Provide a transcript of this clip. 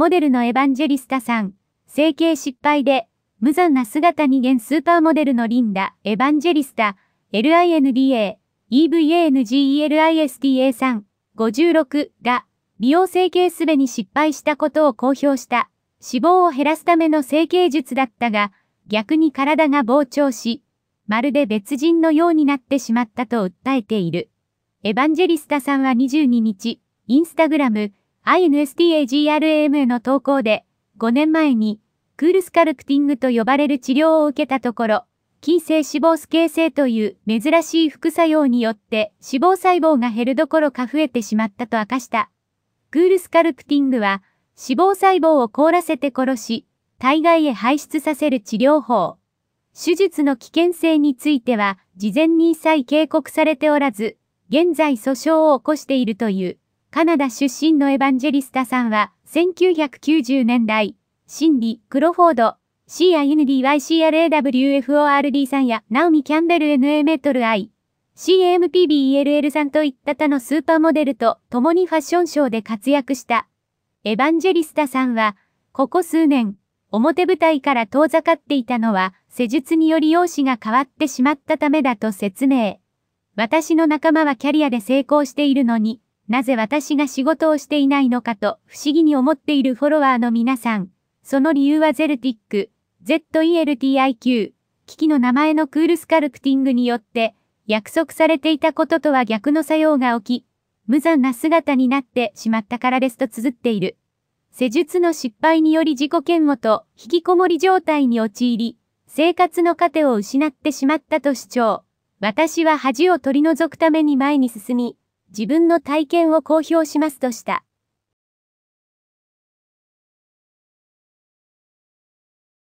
モデルのエヴァンジェリスタさん、整形失敗で、無残な姿に現スーパーモデルのリンダ、エヴァンジェリスタ、LINDA、EVANGELISTA さん、56が、美容整形すべに失敗したことを公表した、脂肪を減らすための整形術だったが、逆に体が膨張し、まるで別人のようになってしまったと訴えている。エヴァンジェリスタさんは22日、インスタグラム、INSTAGRAM の投稿で、5年前に、クールスカルクティングと呼ばれる治療を受けたところ、筋性脂肪ス形成という珍しい副作用によって脂肪細胞が減るどころか増えてしまったと明かした。クールスカルクティングは脂肪細胞を凍らせて殺し、体外へ排出させる治療法。手術の危険性については事前に一切警告されておらず、現在訴訟を起こしているという。カナダ出身のエヴァンジェリスタさんは、1990年代、シンディ・クロフォード、シーア・ d YCRAWFORD さんや、ナオミ・キャンベル・ NA メトル I、CAMPBELL さんといった他のスーパーモデルと共にファッションショーで活躍した。エヴァンジェリスタさんは、ここ数年、表舞台から遠ざかっていたのは、施術により容姿が変わってしまったためだと説明。私の仲間はキャリアで成功しているのに、なぜ私が仕事をしていないのかと不思議に思っているフォロワーの皆さん、その理由はゼルティック、ZELTIQ、機器の名前のクールスカルプティングによって、約束されていたこととは逆の作用が起き、無残な姿になってしまったからですと綴っている。施術の失敗により自己嫌悪と引きこもり状態に陥り、生活の糧を失ってしまったと主張。私は恥を取り除くために前に進み、自分の体験を公表しますとした。